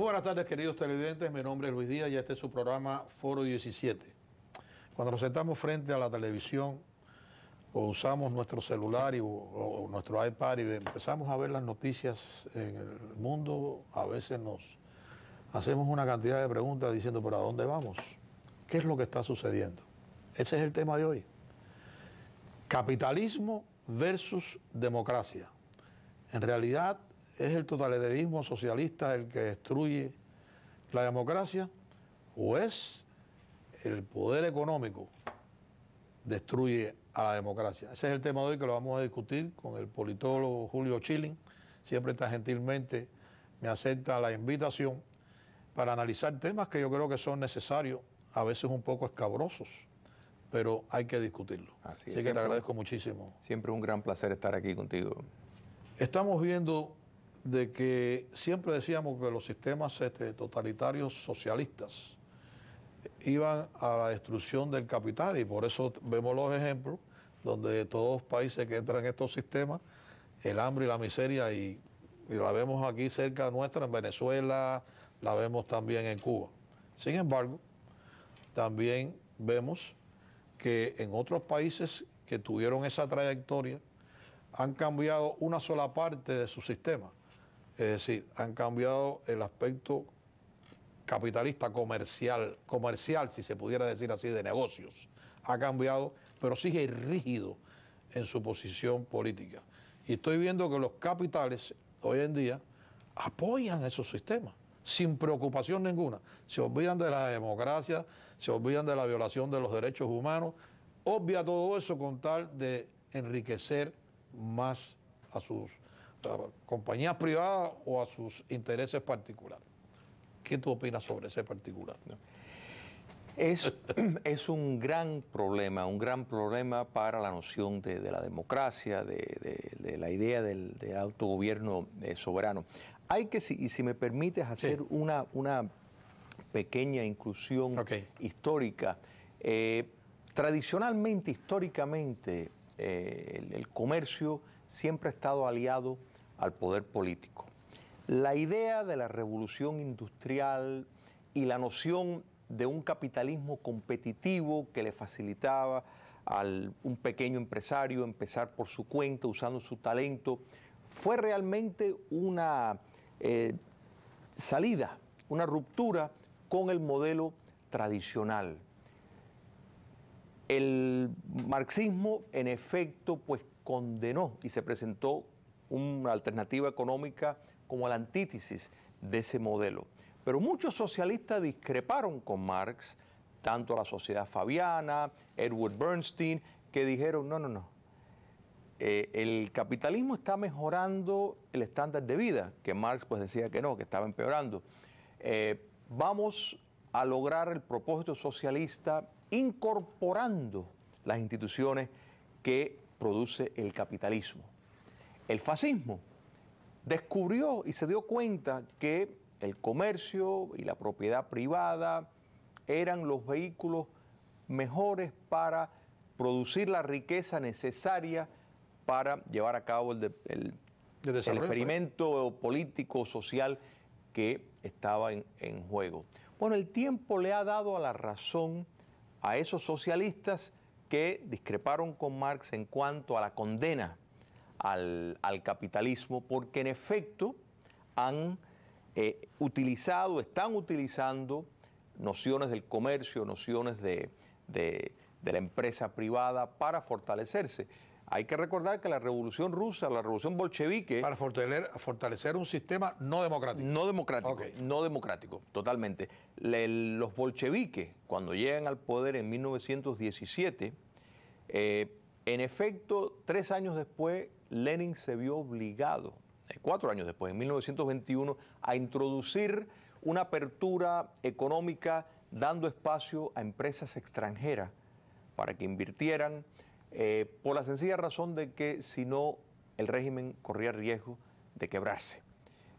Muy buenas tardes, queridos televidentes. Mi nombre es Luis Díaz y este es su programa Foro 17. Cuando nos sentamos frente a la televisión o usamos nuestro celular o, nuestro iPad y empezamos a ver las noticias en el mundo, a veces nos hacemos una cantidad de preguntas diciendo, ¿pero a dónde vamos? ¿Qué es lo que está sucediendo? Ese es el tema de hoy. Capitalismo versus democracia. En realidad, es el totalitarismo socialista el que destruye la democracia o es el poder económico destruye a la democracia. Ese es el tema de hoy que lo vamos a discutir con el politólogo Julio Chilling. Siempre está gentilmente me acepta la invitación para analizar temas que yo creo que son necesarios, a veces un poco escabrosos, pero hay que discutirlo. Así, que te agradezco muchísimo. Siempre un gran placer estar aquí contigo. Estamos viendo de que siempre decíamos que los sistemas este, totalitarios socialistas iban a la destrucción del capital y por eso vemos los ejemplos donde todos los países que entran en estos sistemas, el hambre y la miseria, y, y la vemos aquí cerca nuestra, en Venezuela, la vemos también en Cuba. Sin embargo, también vemos que en otros países que tuvieron esa trayectoria han cambiado una sola parte de su sistema es decir, han cambiado el aspecto capitalista comercial, comercial, si se pudiera decir así, de negocios. Ha cambiado, pero sigue rígido en su posición política. Y estoy viendo que los capitales hoy en día apoyan esos sistemas sin preocupación ninguna. Se olvidan de la democracia, se olvidan de la violación de los derechos humanos, obvia todo eso con tal de enriquecer más a sus compañías privadas o a sus intereses particulares. ¿Qué tú opinas sobre ese particular? Es, es un gran problema, un gran problema para la noción de, la democracia, de, la idea del, autogobierno eh, soberano. Hay que, y si me permites, hacer una, una pequeña inclusión histórica. Eh, tradicionalmente, históricamente, eh, el comercio siempre ha estado aliado al poder político. La idea de la revolución industrial y la noción de un capitalismo competitivo que le facilitaba a un pequeño empresario empezar por su cuenta usando su talento, fue realmente una eh, salida, una ruptura con el modelo tradicional. El marxismo, en efecto, pues condenó y se presentó una alternativa económica como la antítesis de ese modelo. Pero muchos socialistas discreparon con Marx, tanto la sociedad fabiana, Edward Bernstein, que dijeron, no, no, no, eh, el capitalismo está mejorando el estándar de vida, que Marx pues decía que no, que estaba empeorando. Eh, vamos a lograr el propósito socialista incorporando las instituciones que produce el capitalismo. El fascismo descubrió y se dio cuenta que el comercio y la propiedad privada eran los vehículos mejores para producir la riqueza necesaria para llevar a cabo el, pues. experimento político, social que estaba en, en juego. Bueno, el tiempo le ha dado a la razón a esos socialistas que discreparon con Marx en cuanto a la condena al, capitalismo, porque en efecto han eh, utilizado, están utilizando nociones del comercio, nociones de, la empresa privada para fortalecerse. Hay que recordar que la revolución rusa, la revolución bolchevique... Para fortalecer, fortalecer un sistema no democrático. No democrático, no democrático, totalmente. los bolcheviques, cuando llegan al poder en 1917, eh, en efecto, tres años después Lenin se vio obligado, eh, cuatro años después, en 1921, a introducir una apertura económica dando espacio a empresas extranjeras para que invirtieran, eh, por la sencilla razón de que si no, el régimen corría riesgo de quebrarse.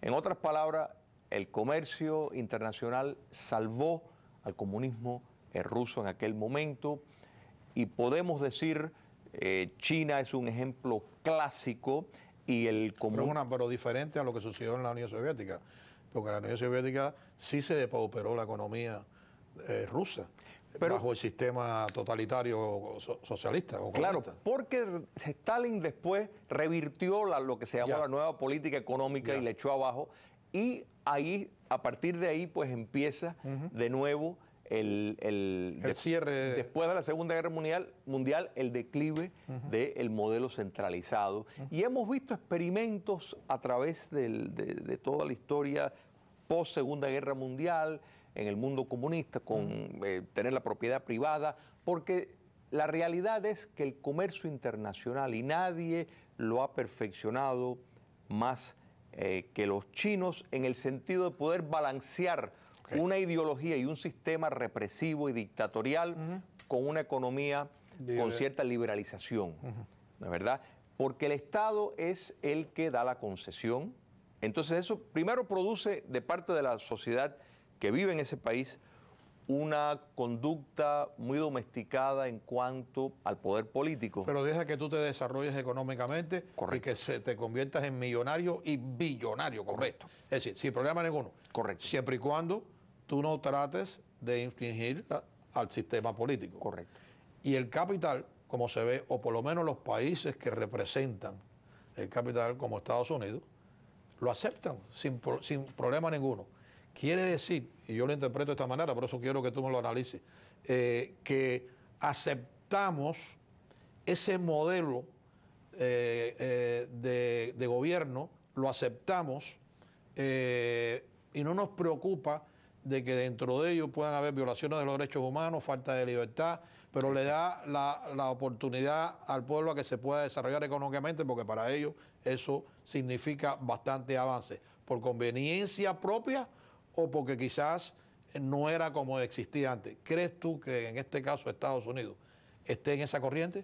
En otras palabras, el comercio internacional salvó al comunismo eh, ruso en aquel momento y podemos decir eh, China es un ejemplo clásico y el común... Pero, diferente a lo que sucedió en la Unión Soviética, porque la Unión Soviética sí se depauperó la economía eh, rusa. bajo el sistema totalitario socialista. claro, porque Stalin después revirtió lo que se llamó la nueva política económica y le echó abajo. Y ahí, a partir de ahí, pues empieza de nuevo el, Después de la Segunda Guerra Mundial, el declive del modelo centralizado. Y hemos visto experimentos a través de, toda la historia post Segunda Guerra Mundial, en el mundo comunista, con eh, tener la propiedad privada, porque la realidad es que el comercio internacional, y nadie lo ha perfeccionado más eh, que los chinos, en el sentido de poder balancear una ideología y un sistema represivo y dictatorial con una economía con cierta liberalización, verdad? Porque el Estado es el que da la concesión. Entonces eso primero produce de parte de la sociedad que vive en ese país una conducta muy domesticada en cuanto al poder político. Pero deja que tú te desarrolles económicamente y que se te conviertas en millonario y billonario, correcto. Es decir, sin problema ninguno. Correcto. Siempre y cuando tú no trates de infringir al sistema político. Correcto. Y el capital, como se ve, o por lo menos los países que representan el capital, como Estados Unidos, lo aceptan sin, problema ninguno. Quiere decir, y yo lo interpreto de esta manera, por eso quiero que tú me lo analices, eh, que aceptamos ese modelo eh, eh, de, gobierno, lo aceptamos y no nos preocupa de que dentro de ellos puedan haber violaciones de los derechos humanos, falta de libertad, pero le da la, oportunidad al pueblo a que se pueda desarrollar económicamente, porque para ellos eso significa bastante avance, por conveniencia propia o porque quizás no era como existía antes. ¿Crees tú que en este caso Estados Unidos esté en esa corriente?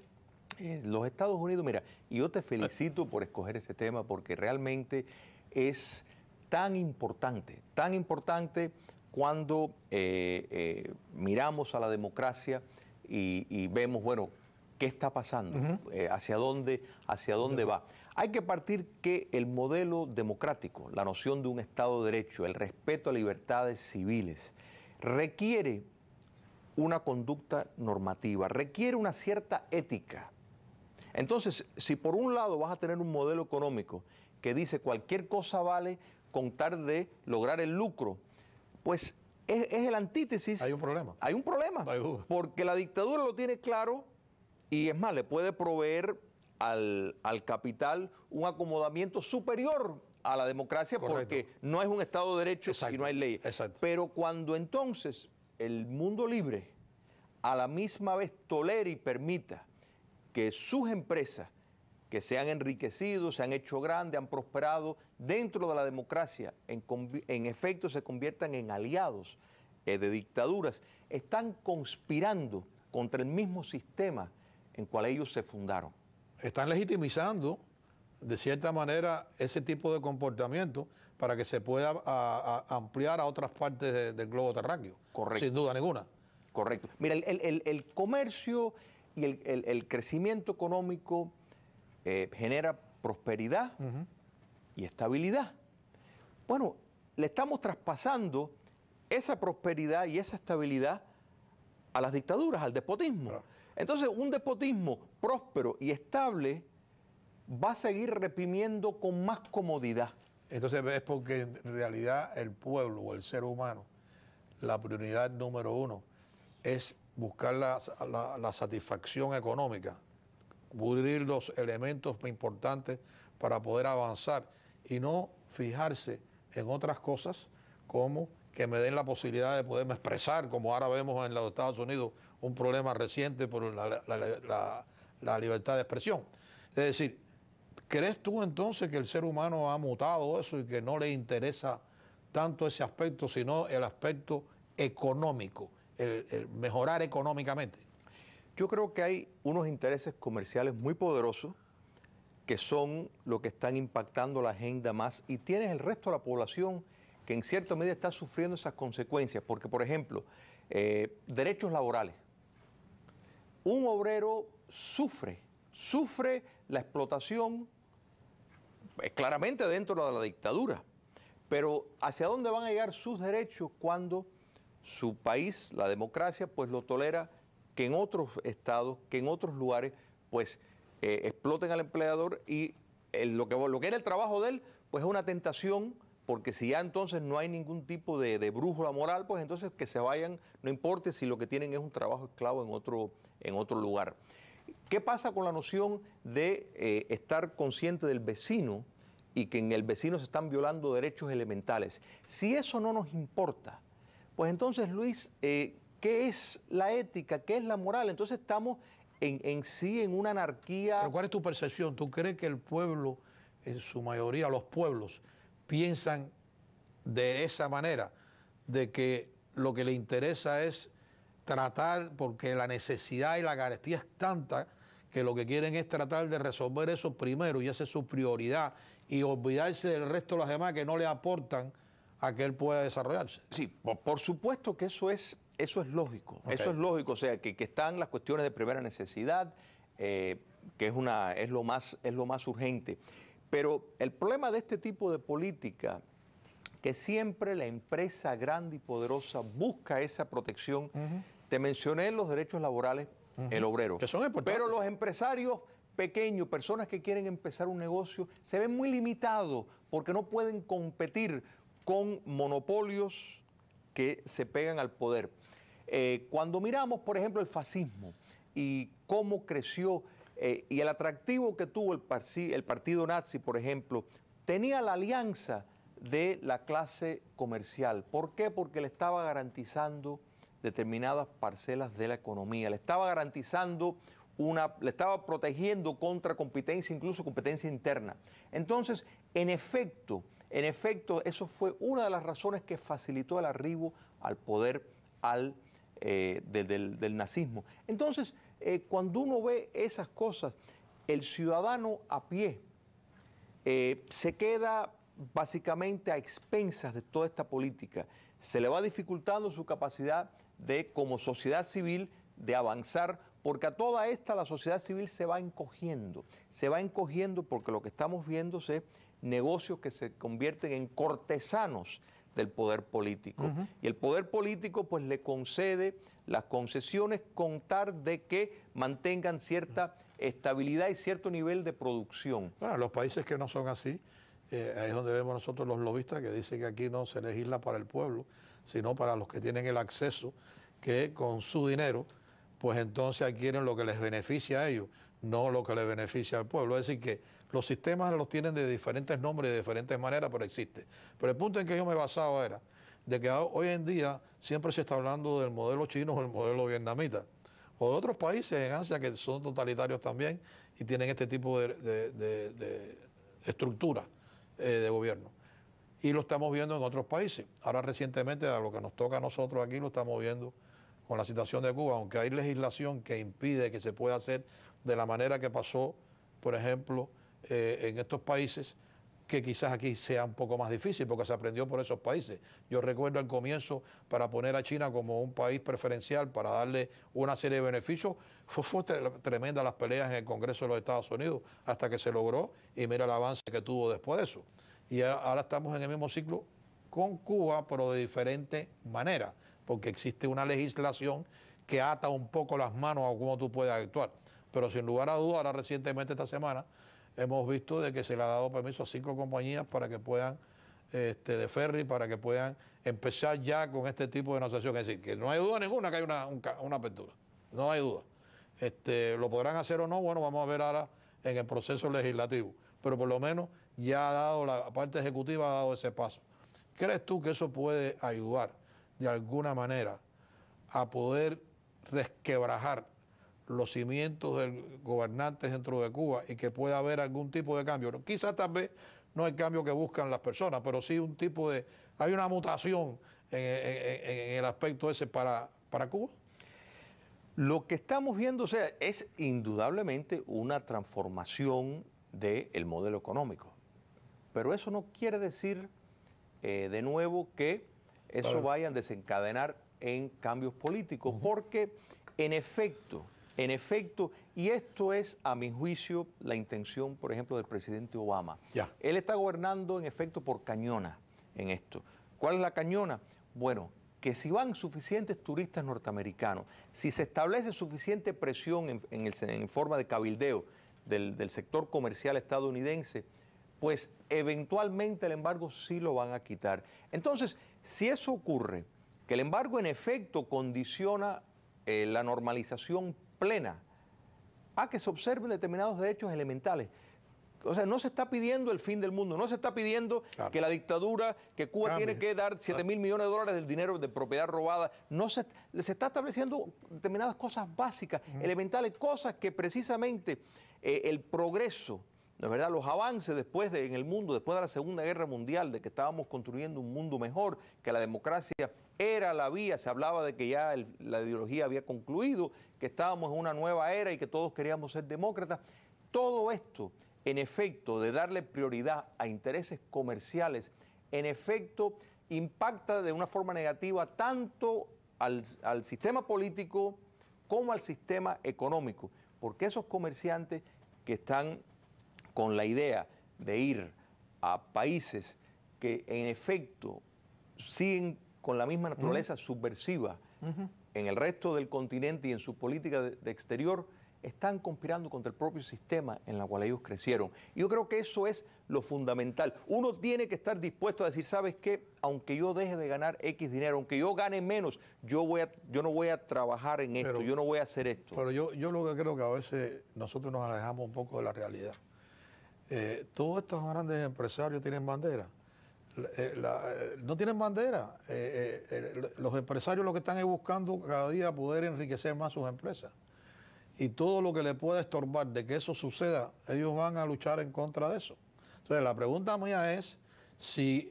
Eh, los Estados Unidos, mira, yo te felicito por escoger este tema porque realmente es tan importante, tan importante cuando eh, eh, miramos a la democracia y, vemos, bueno, qué está pasando, eh, hacia dónde, hacia dónde va. Hay que partir que el modelo democrático, la noción de un Estado de Derecho, el respeto a libertades civiles, requiere una conducta normativa, requiere una cierta ética. Entonces, si por un lado vas a tener un modelo económico que dice cualquier cosa vale con de lograr el lucro, pues es, el antítesis. Hay un problema. Hay un problema. Porque la dictadura lo tiene claro y es más, le puede proveer al, capital un acomodamiento superior a la democracia porque no es un Estado de Derecho y no hay ley. Exacto. Pero cuando entonces el mundo libre a la misma vez tolere y permita que sus empresas que se han enriquecido, se han hecho grandes, han prosperado dentro de la democracia, en, efecto se conviertan en aliados eh, de dictaduras, están conspirando contra el mismo sistema en cual ellos se fundaron. Están legitimizando, de cierta manera, ese tipo de comportamiento para que se pueda ampliar a otras partes del globo terráqueo. Correcto. Sin duda ninguna. Correcto. Mira, el, comercio y el crecimiento económico eh, genera prosperidad y estabilidad. Bueno, le estamos traspasando esa prosperidad y esa estabilidad a las dictaduras, al despotismo. Entonces, un despotismo próspero y estable va a seguir reprimiendo con más comodidad. Entonces es porque en realidad el pueblo o el ser humano, la prioridad número uno es buscar la satisfacción económica cubrir los elementos importantes para poder avanzar y no fijarse en otras cosas como que me den la posibilidad de poderme expresar, como ahora vemos en los Estados Unidos un problema reciente por la, libertad de expresión. Es decir, ¿crees tú entonces que el ser humano ha mutado eso y que no le interesa tanto ese aspecto, sino el aspecto económico, el mejorar económicamente? Yo creo que hay unos intereses comerciales muy poderosos que son los que están impactando la agenda más y tienes el resto de la población que en cierta medida está sufriendo esas consecuencias, porque por ejemplo, eh, derechos laborales. Un obrero sufre, sufre la explotación eh, claramente dentro de la dictadura, pero ¿hacia dónde van a llegar sus derechos cuando su país, la democracia, pues lo tolera que en otros estados, que en otros lugares, pues eh, exploten al empleador y lo, que, lo que era el trabajo de él, pues es una tentación porque si ya entonces no hay ningún tipo de, de, brújula moral, pues entonces que se vayan, no importa si lo que tienen es un trabajo esclavo en otro, en otro lugar. ¿Qué pasa con la noción de eh, estar consciente del vecino y que en el vecino se están violando derechos elementales? Si eso no nos importa, pues entonces, Luis, eh, ¿Qué es la ética? ¿Qué es la moral? Entonces estamos en, sí en una anarquía. Pero ¿cuál es tu percepción? ¿Tú crees que el pueblo, en su mayoría, los pueblos, piensan de esa manera? De que lo que le interesa es tratar, porque la necesidad y la carestía es tanta que lo que quieren es tratar de resolver eso primero y esa es su prioridad y olvidarse del resto de las demás que no le aportan a que él pueda desarrollarse. Sí, por supuesto que eso es eso es lógico, eso es lógico, o sea, que, están las cuestiones de primera necesidad, eh, que es, una, es, lo más, es lo más urgente. Pero el problema de este tipo de política, que siempre la empresa grande y poderosa busca esa protección, te mencioné los derechos laborales, el obrero, pero los empresarios pequeños, personas que quieren empezar un negocio, se ven muy limitados porque no pueden competir con monopolios que se pegan al poder. Eh, cuando miramos, por ejemplo, el fascismo y cómo creció eh, y el atractivo que tuvo el, el partido nazi, por ejemplo, tenía la alianza de la clase comercial. ¿Por qué? Porque le estaba garantizando determinadas parcelas de la economía, le estaba garantizando una, le estaba protegiendo contra competencia, incluso competencia interna. Entonces, en efecto, en efecto, eso fue una de las razones que facilitó el arribo al poder al eh, del, nazismo. Entonces, eh, cuando uno ve esas cosas, el ciudadano a pie eh, se queda básicamente a expensas de toda esta política. Se le va dificultando su capacidad de, como sociedad civil, de avanzar, porque a toda esta la sociedad civil se va encogiendo, se va encogiendo porque lo que estamos viendo es negocios que se convierten en cortesanos del poder político. Y el poder político pues le concede las concesiones con tal de que mantengan cierta estabilidad y cierto nivel de producción. Bueno, los países que no son así, eh, ahí es donde vemos nosotros los lobistas que dicen que aquí no se legisla para el pueblo, sino para los que tienen el acceso, que con su dinero, pues entonces adquieren lo que les beneficia a ellos, no lo que les beneficia al pueblo. Es decir, que los sistemas los tienen de diferentes nombres, de diferentes maneras, pero existe. Pero el punto en que yo me basaba era de que hoy en día siempre se está hablando del modelo chino o el modelo vietnamita, o de otros países en Asia que son totalitarios también y tienen este tipo de, estructura eh, de gobierno. Y lo estamos viendo en otros países. Ahora recientemente a lo que nos toca a nosotros aquí lo estamos viendo con la situación de Cuba, aunque hay legislación que impide que se pueda hacer de la manera que pasó, por ejemplo, eh, en estos países que quizás aquí sea un poco más difícil porque se aprendió por esos países. Yo recuerdo al comienzo para poner a China como un país preferencial para darle una serie de beneficios, fue, tremenda las peleas en el Congreso de los Estados Unidos hasta que se logró y mira el avance que tuvo después de eso. Y ahora estamos en el mismo ciclo con Cuba, pero de diferente manera, porque existe una legislación que ata un poco las manos a cómo tú puedes actuar. Pero sin lugar a dudas, ahora recientemente esta semana hemos visto de que se le ha dado permiso a cinco compañías para que puedan, este, de ferry, para que puedan empezar ya con este tipo de negociación. Es decir, que no hay duda ninguna que hay una, apertura, no hay duda. Este, lo podrán hacer o no, bueno, vamos a ver ahora en el proceso legislativo, pero por lo menos ya ha dado, la parte ejecutiva ha dado ese paso. ¿Crees tú que eso puede ayudar de alguna manera a poder resquebrajar los cimientos del gobernante dentro de Cuba y que pueda haber algún tipo de cambio. Quizás tal vez no el cambio que buscan las personas, pero sí un tipo de... Hay una mutación en, el aspecto ese para, para Cuba. Lo que estamos viendo o sea, es indudablemente una transformación del modelo económico. Pero eso no quiere decir, eh, de nuevo, que eso vaya a desencadenar en cambios políticos, porque en efecto en efecto, y esto es, a mi juicio, la intención, por ejemplo, del presidente Obama. Él está gobernando, en efecto, por cañona en esto. ¿Cuál es la cañona? Bueno, que si van suficientes turistas norteamericanos, si se establece suficiente presión en, forma de cabildeo del, sector comercial estadounidense, pues eventualmente el embargo sí lo van a quitar. Entonces, si eso ocurre, que el embargo en efecto condiciona eh, la normalización plena a que se observen determinados derechos elementales. O sea, no se está pidiendo el fin del mundo, no se está pidiendo que la dictadura, que Cuba tiene que dar 7 ah. mil millones de dólares del dinero de propiedad robada. No se, se está estableciendo determinadas cosas básicas, elementales, cosas que precisamente eh, el progreso, ¿no verdad? Los avances después de, en el mundo, después de la Segunda Guerra Mundial, de que estábamos construyendo un mundo mejor, que la democracia era la vía, se hablaba de que ya la ideología había concluido, que estábamos en una nueva era y que todos queríamos ser demócratas. Todo esto, en efecto, de darle prioridad a intereses comerciales, en efecto, impacta de una forma negativa tanto al, sistema político como al sistema económico, porque esos comerciantes que están con la idea de ir a países que en efecto siguen con la misma naturaleza subversiva, en el resto del continente y en su política de, exterior están conspirando contra el propio sistema en el cual ellos crecieron. Yo creo que eso es lo fundamental. Uno tiene que estar dispuesto a decir, ¿sabes qué? Aunque yo deje de ganar X dinero, aunque yo gane menos, yo, voy yo no voy a trabajar en esto, yo no voy a hacer esto. Pero yo, yo lo que creo que a veces nosotros nos alejamos un poco de la realidad. Eh, todos estos grandes empresarios tienen bandera. Eh, eh, no tienen bandera. Eh, los empresarios lo que están es buscando cada día poder enriquecer más sus empresas. Y todo lo que le pueda estorbar de que eso suceda, ellos van a luchar en contra de eso. Entonces, la pregunta mía es si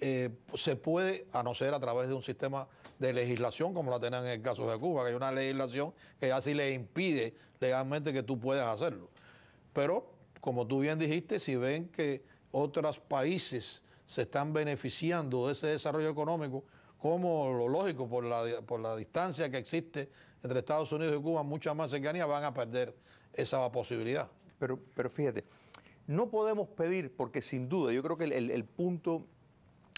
se puede, a no ser a través de un sistema de legislación como la tenían en el caso de Cuba, que hay una legislación que así le impide legalmente que tú puedas hacerlo. Pero, como tú bien dijiste, si ven que otros países se están beneficiando de ese desarrollo económico, como lo lógico, por la, por la distancia que existe entre Estados Unidos y Cuba, muchas más cercanía, van a perder esa posibilidad. Pero, pero fíjate, no podemos pedir, porque sin duda, yo creo que el, punto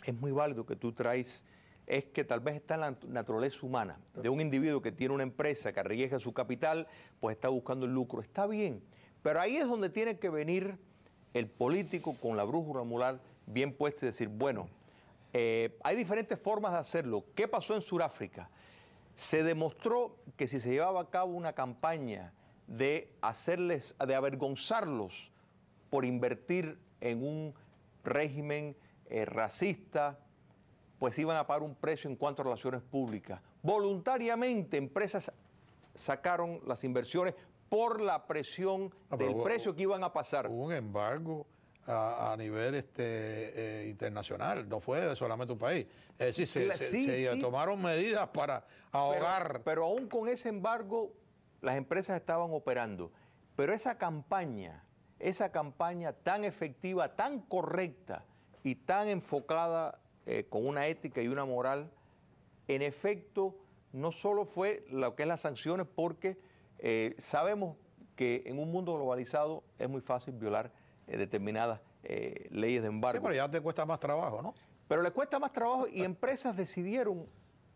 es muy válido que tú traes es que tal vez está en la naturaleza humana de un individuo que tiene una empresa que arriesga su capital, pues está buscando el lucro. Está bien, pero ahí es donde tiene que venir el político con la brújula moral bien puesto y decir, bueno, eh, hay diferentes formas de hacerlo. ¿Qué pasó en Sudáfrica? Se demostró que si se llevaba a cabo una campaña de hacerles, de avergonzarlos por invertir en un régimen eh, racista, pues iban a pagar un precio en cuanto a relaciones públicas. Voluntariamente empresas sacaron las inversiones por la presión ah, del precio que iban a pasar. un embargo a, nivel este, eh, internacional, no fue solamente un país. Es se, sí, tomaron medidas para ahogar. Pero, aún con ese embargo, las empresas estaban operando. Pero esa campaña, esa campaña tan efectiva, tan correcta y tan enfocada eh, con una ética y una moral, en efecto, no solo fue lo que es las sanciones, porque eh, sabemos que en un mundo globalizado es muy fácil violar eh, determinadas eh, leyes de embargo. pero ya te cuesta más trabajo, ¿no? Pero le cuesta más trabajo y empresas decidieron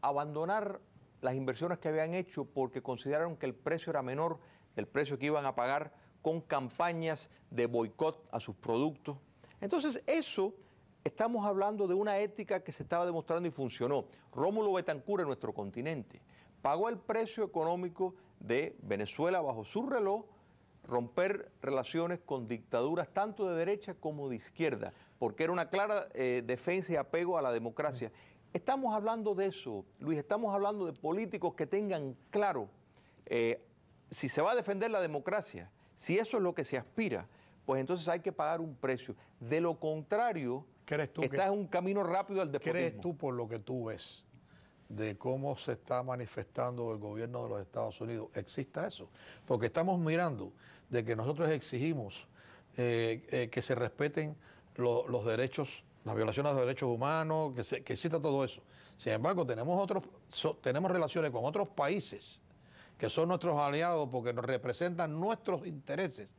abandonar las inversiones que habían hecho porque consideraron que el precio era menor del precio que iban a pagar con campañas de boicot a sus productos. Entonces eso estamos hablando de una ética que se estaba demostrando y funcionó. Rómulo Betancourt, en nuestro continente pagó el precio económico de Venezuela bajo su reloj romper relaciones con dictaduras tanto de derecha como de izquierda, porque era una clara eh, defensa y apego a la democracia. Estamos hablando de eso, Luis, estamos hablando de políticos que tengan claro eh, si se va a defender la democracia, si eso es lo que se aspira, pues entonces hay que pagar un precio. De lo contrario, ¿Crees tú un camino rápido al despotismo. ¿Crees tú por lo que tú ves de cómo se está manifestando el gobierno de los Estados Unidos, exista eso. Porque estamos mirando de que nosotros exigimos eh, eh, que se respeten los derechos, las violaciones de derechos humanos, que, se, que exista todo eso. Sin embargo, tenemos, otros, tenemos relaciones con otros países que son nuestros aliados porque nos representan nuestros intereses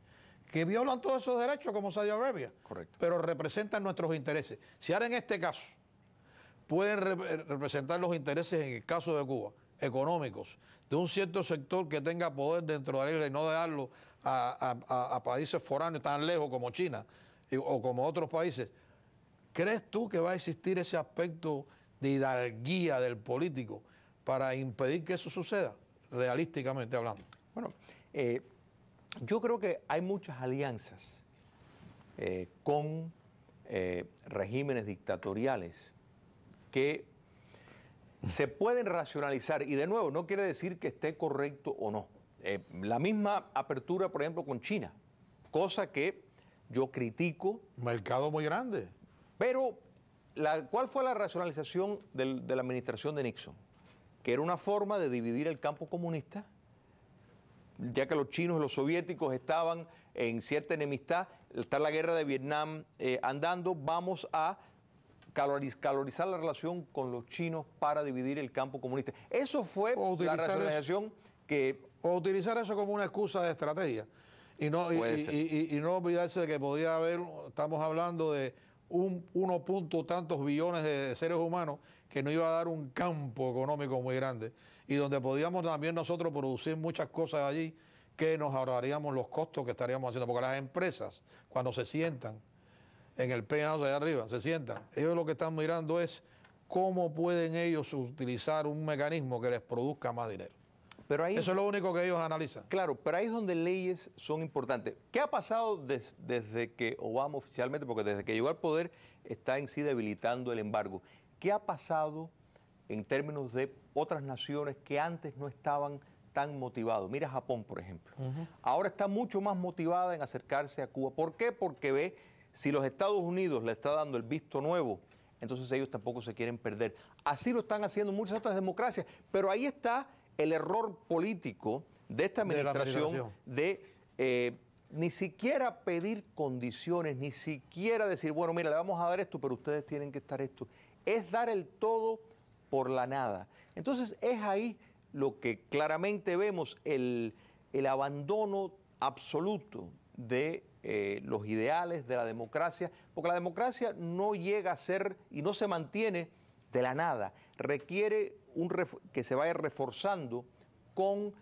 que violan todos esos derechos como Saudi Arabia, Correcto. pero representan nuestros intereses. Si ahora en este caso pueden eh, representar los intereses, en el caso de Cuba, económicos, de un cierto sector que tenga poder dentro de la isla y no dejarlo a, a, países foráneos tan lejos como China o como otros países, ¿crees tú que va a existir ese aspecto de hidalguía del político para impedir que eso suceda, realísticamente hablando? Bueno, eh, yo creo que hay muchas alianzas eh, con regímenes dictatoriales que se pueden racionalizar y de nuevo no quiere decir que esté correcto o no. Eh, la misma apertura, por ejemplo, con China, cosa que yo critico. Mercado muy grande. Pero, la, ¿cuál fue la racionalización de la administración de Nixon? Que era una forma de dividir el campo comunista, ya que los chinos y los soviéticos estaban en cierta enemistad, está la guerra de Vietnam eh, andando, vamos a calorizar la relación con los chinos para dividir el campo comunista. Eso fue la racionalización que... O utilizar eso como una excusa de estrategia. Y no, no olvidarse de que podía haber, estamos hablando de un, uno punto tantos billones de seres humanos que no iba a dar un campo económico muy grande y donde podíamos también nosotros producir muchas cosas allí que nos ahorraríamos los costos que estaríamos haciendo, porque las empresas cuando se sientan en el penthouse allá arriba, se sientan. Ellos lo que están mirando es cómo pueden ellos utilizar un mecanismo que les produzca más dinero. Pero ahí, Eso es lo único que ellos analizan. Claro, pero ahí es donde leyes son importantes. ¿Qué ha pasado desde que Obama oficialmente, porque desde que llegó al poder está en sí debilitando el embargo? ¿Qué ha pasado en términos de otras naciones que antes no estaban tan motivados? Mira Japón, por ejemplo. Ahora está mucho más motivada en acercarse a Cuba. ¿Por qué? Porque ve si los Estados Unidos le está dando el visto nuevo, entonces ellos tampoco se quieren perder. Así lo están haciendo muchas otras democracias, pero ahí está el error político de esta administración de, eh, ni siquiera pedir condiciones, ni siquiera decir, bueno, mira, le vamos a dar esto, pero ustedes tienen que estar esto. Es dar el todo por la nada. Entonces es ahí lo que claramente vemos, el, el abandono absoluto de eh, los ideales de la democracia, porque la democracia no llega a ser y no se mantiene de la nada, requiere un que se vaya reforzando con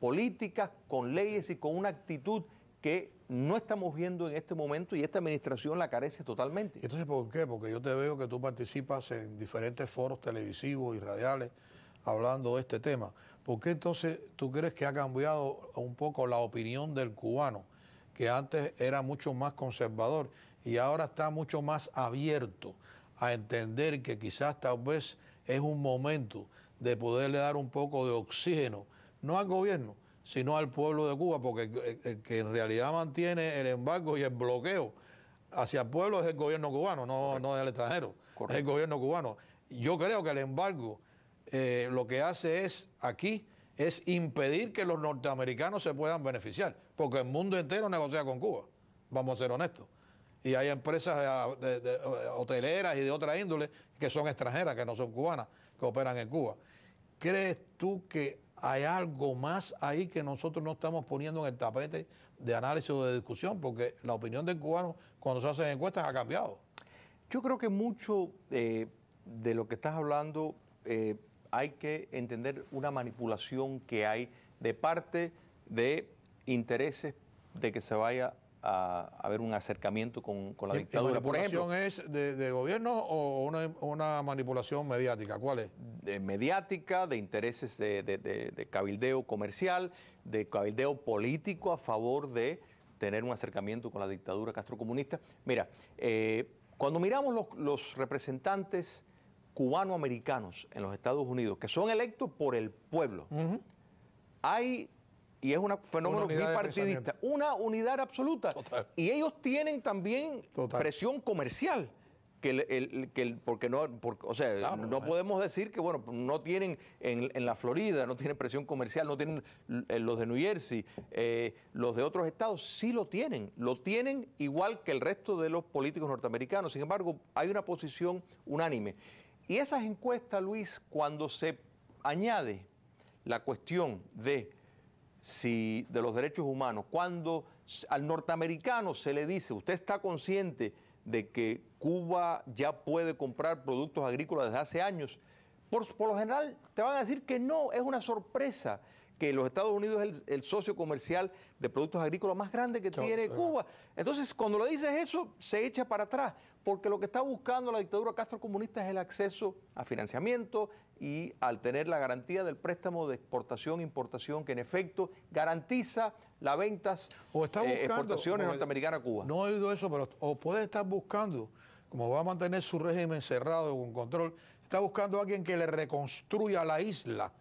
políticas, con leyes y con una actitud que no estamos viendo en este momento y esta administración la carece totalmente. Entonces, ¿por qué? Porque yo te veo que tú participas en diferentes foros televisivos y radiales hablando de este tema. ¿Por qué entonces tú crees que ha cambiado un poco la opinión del cubano? que antes era mucho más conservador y ahora está mucho más abierto a entender que quizás tal vez es un momento de poderle dar un poco de oxígeno, no al gobierno, sino al pueblo de Cuba, porque el, que en realidad mantiene el embargo y el bloqueo hacia el pueblo es el gobierno cubano, no, del no extranjero, es el gobierno cubano. Yo creo que el embargo eh, lo que hace es aquí es impedir que los norteamericanos se puedan beneficiar, porque el mundo entero negocia con Cuba, vamos a ser honestos. Y hay empresas de, hoteleras y de otra índole que son extranjeras, que no son cubanas, que operan en Cuba. ¿Crees tú que hay algo más ahí que nosotros no estamos poniendo en el tapete de análisis o de discusión? Porque la opinión del cubano cuando se hacen encuestas ha cambiado. Yo creo que mucho eh, de lo que estás hablando eh, hay que entender una manipulación que hay de parte de intereses de que se vaya a haber un acercamiento con, la dictadura. ¿La manipulación es de, gobierno o una, manipulación mediática? ¿Cuál es? mediática, de intereses de, cabildeo comercial, de cabildeo político a favor de tener un acercamiento con la dictadura castrocomunista. Mira, eh, cuando miramos los representantes cubanoamericanos en los Estados Unidos que son electos por el pueblo, hay, y es un fenómeno bipartidista, una unidad absoluta. Y ellos tienen también presión comercial. Que porque no, o sea, no podemos decir que, bueno, no tienen en, la Florida, no tienen presión comercial, no tienen eh, los de New Jersey, eh, los de otros estados, sí lo tienen, lo tienen igual que el resto de los políticos norteamericanos. Sin embargo, hay una posición unánime. Y esas encuestas, Luis, cuando se añade la cuestión de, si, de los derechos humanos, cuando al norteamericano se le dice, usted está consciente de que Cuba ya puede comprar productos agrícolas desde hace años, por, por, lo general te van a decir que no, es una sorpresa, que los Estados Unidos es el, socio comercial de productos agrícolas más grande que tiene Cuba. Entonces, cuando le dices eso, se echa para atrás, porque lo que está buscando la dictadura Castro comunista es el acceso a financiamiento y al tener la garantía del préstamo de exportación importación que en efecto garantiza las ventas o eh, exportaciones norteamericanas a Cuba. No he oído eso, pero o puede estar buscando, como va a mantener su régimen cerrado con control, está buscando a alguien que le reconstruya la isla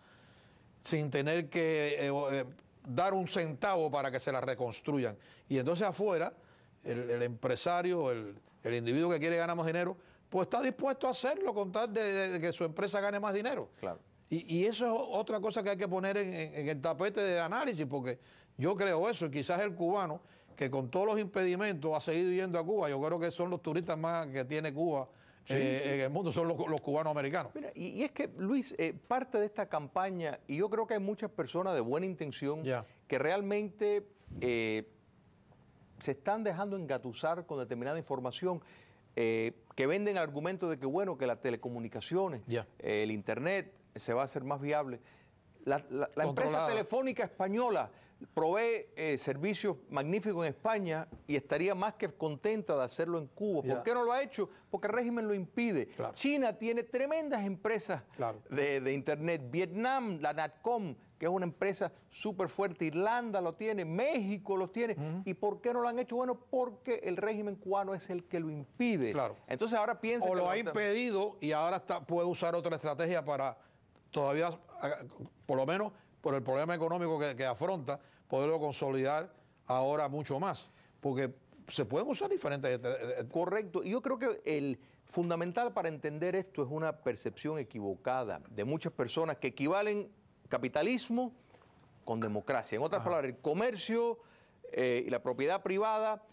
sin tener que eh, eh, dar un centavo para que se la reconstruyan. Y entonces afuera, el, empresario, el, individuo que quiere ganar más dinero, pues está dispuesto a hacerlo con tal de, que su empresa gane más dinero. Claro. Y, eso es otra cosa que hay que poner en, el tapete de análisis, porque yo creo eso, y quizás el cubano, que con todos los impedimentos ha seguido yendo a Cuba, yo creo que son los turistas más que tiene Cuba eh, en el mundo, son los, cubanos americanos. y, es que, Luis, eh, parte de esta campaña, y yo creo que hay muchas personas de buena intención que realmente eh, se están dejando engatusar con determinada información. que venden argumentos de que bueno, que las telecomunicaciones, el internet se va a hacer más viable. la empresa telefónica española provee eh, servicios magníficos en España y estaría más que contenta de hacerlo en Cuba. ¿Por qué no lo ha hecho? Porque el régimen lo impide. China tiene tremendas empresas de, Internet. Vietnam, la Natcom, que es una empresa súper fuerte. Irlanda lo tiene, México lo tiene. ¿Y por qué no lo han hecho? Bueno, porque el régimen cubano es el que lo impide. Claro. Entonces ahora piensa... O lo, lo ha impedido y ahora está, puede usar otra estrategia para todavía, por lo menos, por el problema económico que, afronta, poderlo consolidar ahora mucho más. Porque se pueden usar diferentes. Este, eh, eh, Correcto. Yo creo que el fundamental para entender esto es una percepción equivocada de muchas personas que equivalen capitalismo con democracia. En otras palabras, el comercio eh, y la propiedad privada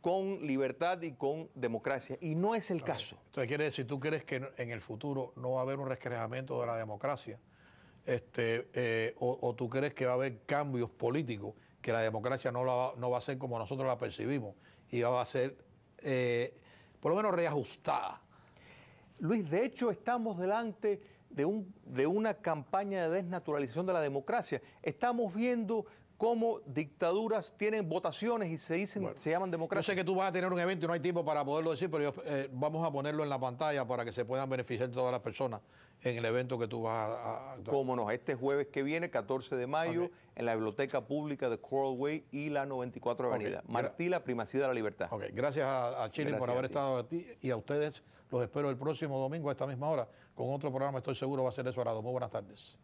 con libertad y con democracia. Y no es el caso. Entonces, quiere decir, ¿tú crees que en el futuro no va a haber un resquejamiento de la democracia? este, eh, o, tú crees que va a haber cambios políticos, que la democracia no, no va a ser como nosotros la percibimos y va a ser eh, por lo menos reajustada. Luis, de hecho estamos delante de, un, de una campaña de desnaturalización de la democracia. Estamos viendo cómo dictaduras tienen votaciones y se dicen, se llaman democracias. Yo sé que tú vas a tener un evento y no hay tiempo para poderlo decir, pero eh, vamos a ponerlo en la pantalla para que se puedan beneficiar todas las personas en el evento que tú vas a, a este jueves que viene, 14 de mayo, en la Biblioteca Pública de Coral Way y la 94 Avenida. Martí, la primacía de la libertad. Ok, gracias a, Chile por haber a estado aquí y a ustedes. Los espero el próximo domingo a esta misma hora con otro programa, estoy seguro va a ser eso, Arado. Muy buenas tardes.